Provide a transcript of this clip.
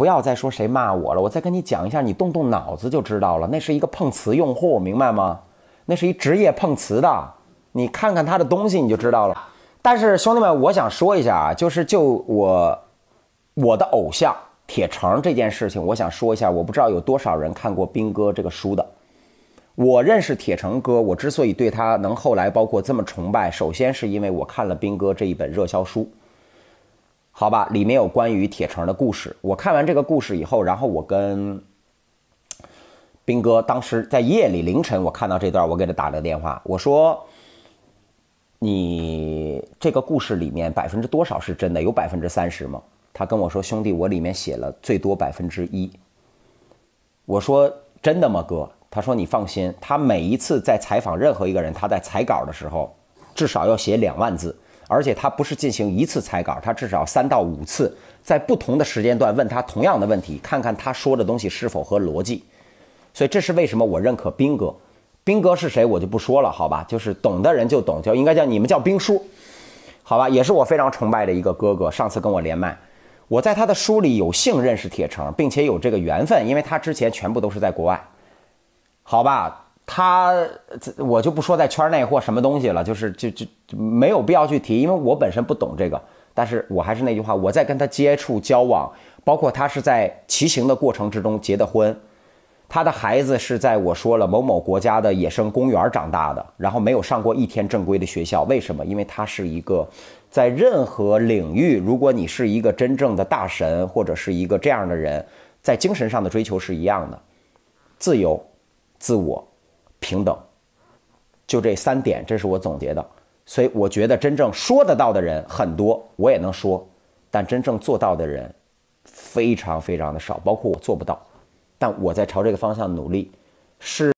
不要再说谁骂我了，我再跟你讲一下，你动动脑子就知道了。那是一个碰瓷用户，明白吗？那是一职业碰瓷的，你看看他的东西你就知道了。但是兄弟们，我想说一下啊，就是就我，我的偶像铁成这件事情，我想说一下，我不知道有多少人看过兵哥这个书的。我认识铁成哥，我之所以对他能后来包括这么崇拜，首先是因为我看了兵哥这一本热销书。好吧，里面有关于铁成的故事。我看完这个故事以后，然后我跟斌哥，当时在夜里凌晨，我看到这段，我给他打了电话，我说：“你这个故事里面百分之多少是真的？有百分之三十吗？”他跟我说：“兄弟，我里面写了最多百分之一。”我说：“真的吗，哥？”他说：“你放心，他每一次在采访任何一个人，他在采稿的时候，至少要写两万字。”而且他不是进行一次采稿，他至少三到五次，在不同的时间段问他同样的问题，看看他说的东西是否合逻辑。所以这是为什么我认可兵哥。兵哥是谁，我就不说了，好吧？就是懂的人就懂，就应该叫你们叫兵叔，好吧？也是我非常崇拜的一个哥哥。上次跟我连麦，我在他的书里有幸认识铁成，并且有这个缘分，因为他之前全部都是在国外，好吧？他，我就不说在圈内或什么东西了，就是就就就没有必要去提，因为我本身不懂这个。但是我还是那句话，我在跟他接触交往，包括他是在骑行的过程之中结的婚，他的孩子是在我说了某某国家的野生公园长大的，然后没有上过一天正规的学校。为什么？因为他是一个在任何领域，如果你是一个真正的大神或者是一个这样的人，在精神上的追求是一样的，自由，自我。平等，就这三点，这是我总结的。所以我觉得真正说得到的人很多，我也能说，但真正做到的人非常非常的少，包括我做不到，但我在朝这个方向努力，是。